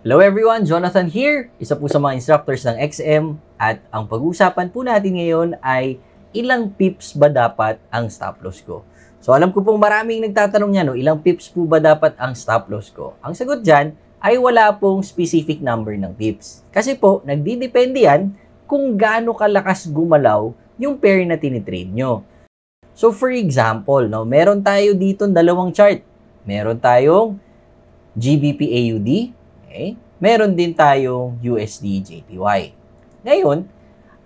Hello everyone, Jonathan here, isa po sa mga instructors ng XM at ang pag-uusapan po natin ngayon ay ilang pips ba dapat ang stop loss ko? So alam ko pong maraming nagtatanong niya, no, ilang pips po ba dapat ang stop loss ko? Ang sagot dyan ay wala pong specific number ng pips. Kasi po, nagdidepende yan kung gaano kalakas gumalaw yung pair na tinitrade nyo. So for example, no, meron tayo dito dalawang chart. Meron tayong GBP AUD Okay? Meron din tayong USD JPY. Ngayon,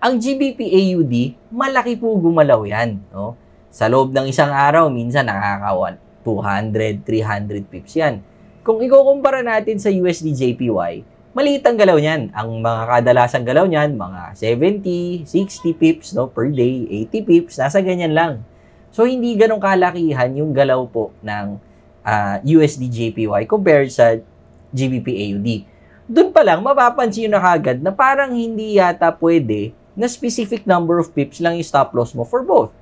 ang GBP-AUD, malaki po gumalaw yan. No? Sa loob ng isang araw, minsan nakaka 200, 300 pips yan. Kung ikukumpara natin sa USD JPY, maliit ang galaw niyan. Ang mga kadalasang galaw niyan, mga 70, 60 pips no, per day, 80 pips, nasa ganyan lang. So, hindi ganun kalakihan yung galaw po ng uh, ah, USD JPY compared sa GBP-AUD. Doon pa lang, mapapansin nyo na kagad na parang hindi yata pwede na specific number of pips lang yung stop loss mo for both.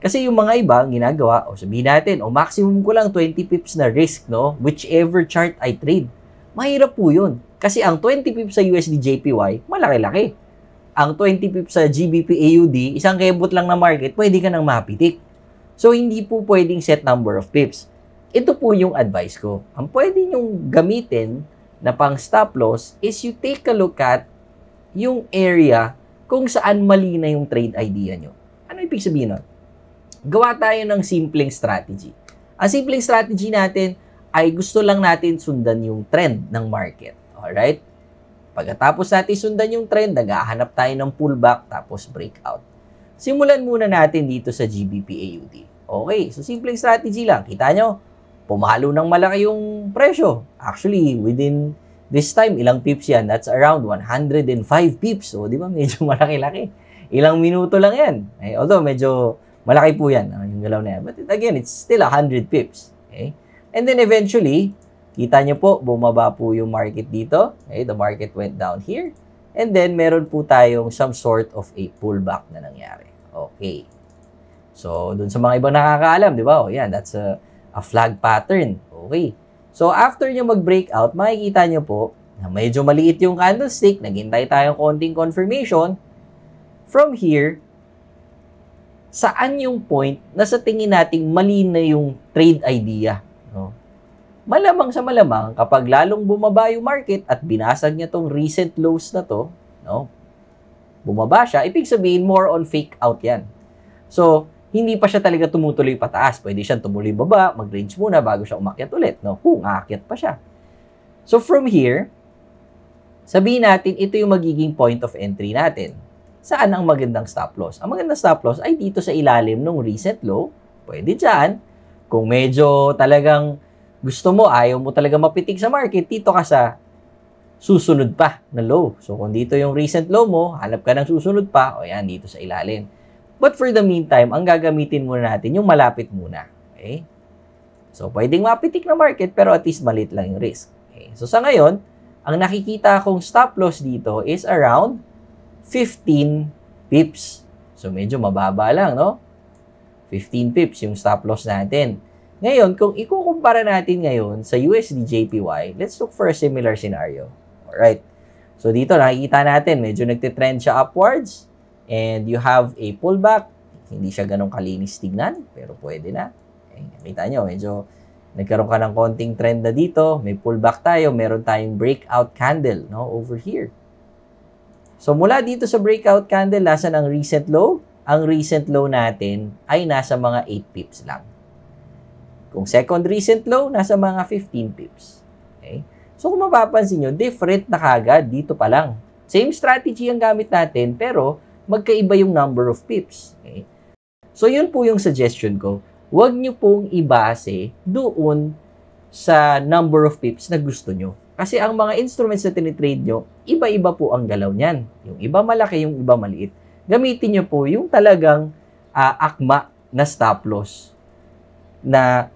Kasi yung mga iba, ang ginagawa, o sabihin natin, o maximum ko lang 20 pips na risk, no? Whichever chart I trade. Mahirap po yun. Kasi ang 20 pips sa USD JPY, malaki-laki. Ang 20 pips sa GBP AUD, isang kebot lang na market, pwede ka nang mapitik. So, hindi po pwedeng set number of pips. Ito po yung advice ko. Ang pwede nyong gamitin na pang stop loss is you take a look at yung area kung saan mali na yung trade idea nyo. Ano ibig sabihin nun? Gawa tayo ng simpleng strategy. Ang simpleng strategy natin ay gusto lang natin sundan yung trend ng market. Alright? Pagkatapos natin sundan yung trend, naghahanap tayo ng pullback tapos breakout. Simulan muna natin dito sa GBP AUD. Okay, so simpleng strategy lang. Kita nyo, pumalo ng malaki yung presyo. Actually, within this time, ilang pips yan? That's around 105 pips. O, di ba? Medyo malaki-laki. Ilang minuto lang yan. Eh, although, medyo malaki po yan, ah, yung galaw na yan. But again, it's still 100 pips. Okay? And then eventually, kita nyo po, bumaba po yung market dito. Okay? The market went down here. And then, meron po tayong some sort of a pullback na nangyari. Okay. So, dun sa mga ibang nakakaalam, di ba? O, oh, yan, that's a a flag pattern. Okay. So, after nyo mag-breakout, makikita nyo po na medyo maliit yung candlestick. Naghintay tayong konting confirmation. From here, saan yung point na sa tingin nating mali na yung trade idea? No? Malamang sa malamang, kapag lalong bumaba yung market at binasag niya tong recent lows na to, no? bumaba siya, ibig sabihin more on fake out yan. So, hindi pa siya talaga tumutuloy pataas. Pwede siya tumuloy baba, mag-range muna bago siya umakyat ulit. No? Kung aakyat pa siya. So from here, sabihin natin ito yung magiging point of entry natin. Saan ang magandang stop loss? Ang magandang stop loss ay dito sa ilalim ng recent low. Pwede dyan. Kung medyo talagang gusto mo, ayaw mo talaga mapitik sa market, dito ka sa susunod pa na low. So kung dito yung recent low mo, hanap ka ng susunod pa, o yan, dito sa ilalim. But for the meantime, ang gagamitin muna natin yung malapit muna. Okay? So, pwedeng mapitik na market pero at least malit lang yung risk. Okay? So, sa ngayon, ang nakikita kong stop loss dito is around 15 pips. So, medyo mababa lang, no? 15 pips yung stop loss natin. Ngayon, kung ikukumpara natin ngayon sa USD JPY, let's look for a similar scenario. Alright. So, dito nakikita natin, medyo nagtitrend siya upwards. And you have a pullback. Hindi siya ganong kalinis tignan, pero pwede na. Ayan, kita nyo, medyo nagkaroon ka ng konting trend na dito. May pullback tayo. Meron tayong breakout candle no, over here. So mula dito sa breakout candle, nasa ang recent low? Ang recent low natin ay nasa mga 8 pips lang. Kung second recent low, nasa mga 15 pips. Okay? So kung mapapansin nyo, different na kagad dito pa lang. Same strategy ang gamit natin, pero magkaiba yung number of pips. Okay? So, yun po yung suggestion ko. Huwag nyo pong ibase doon sa number of pips na gusto nyo. Kasi ang mga instruments na tinitrade nyo, iba-iba po ang galaw niyan. Yung iba malaki, yung iba maliit. Gamitin nyo po yung talagang uh, akma na stop loss na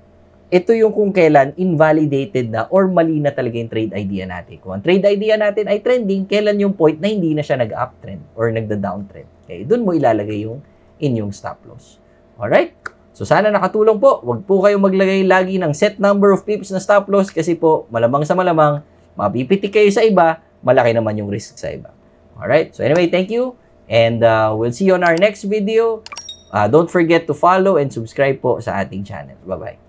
ito yung kung kailan invalidated na or mali na talaga yung trade idea natin. Kung ang trade idea natin ay trending, kailan yung point na hindi na siya nag-uptrend or nagda-downtrend. Okay, doon mo ilalagay yung inyong stop loss. Alright? So sana nakatulong po. Huwag po kayong maglagay lagi ng set number of pips na stop loss kasi po malamang sa malamang, mapipiti kayo sa iba, malaki naman yung risk sa iba. Alright? So anyway, thank you and uh, we'll see you on our next video. Uh, don't forget to follow and subscribe po sa ating channel. Bye-bye.